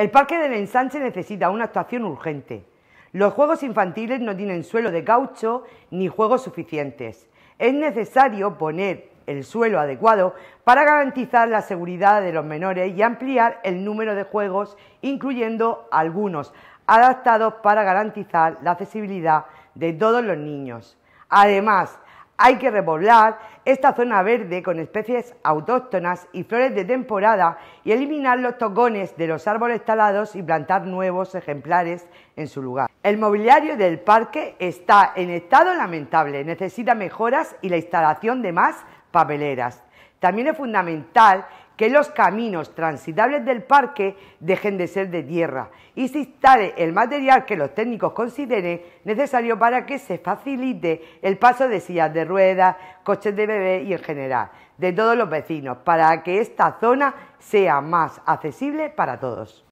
El parque del ensanche necesita una actuación urgente. Los juegos infantiles no tienen suelo de caucho ni juegos suficientes. Es necesario poner el suelo adecuado para garantizar la seguridad de los menores y ampliar el número de juegos, incluyendo algunos adaptados para garantizar la accesibilidad de todos los niños. Además, hay que repoblar esta zona verde con especies autóctonas y flores de temporada y eliminar los tocones de los árboles talados y plantar nuevos ejemplares en su lugar. El mobiliario del parque está en estado lamentable, necesita mejoras y la instalación de más papeleras. También es fundamental que los caminos transitables del parque dejen de ser de tierra y se instale el material que los técnicos consideren necesario para que se facilite el paso de sillas de ruedas, coches de bebé y en general de todos los vecinos, para que esta zona sea más accesible para todos.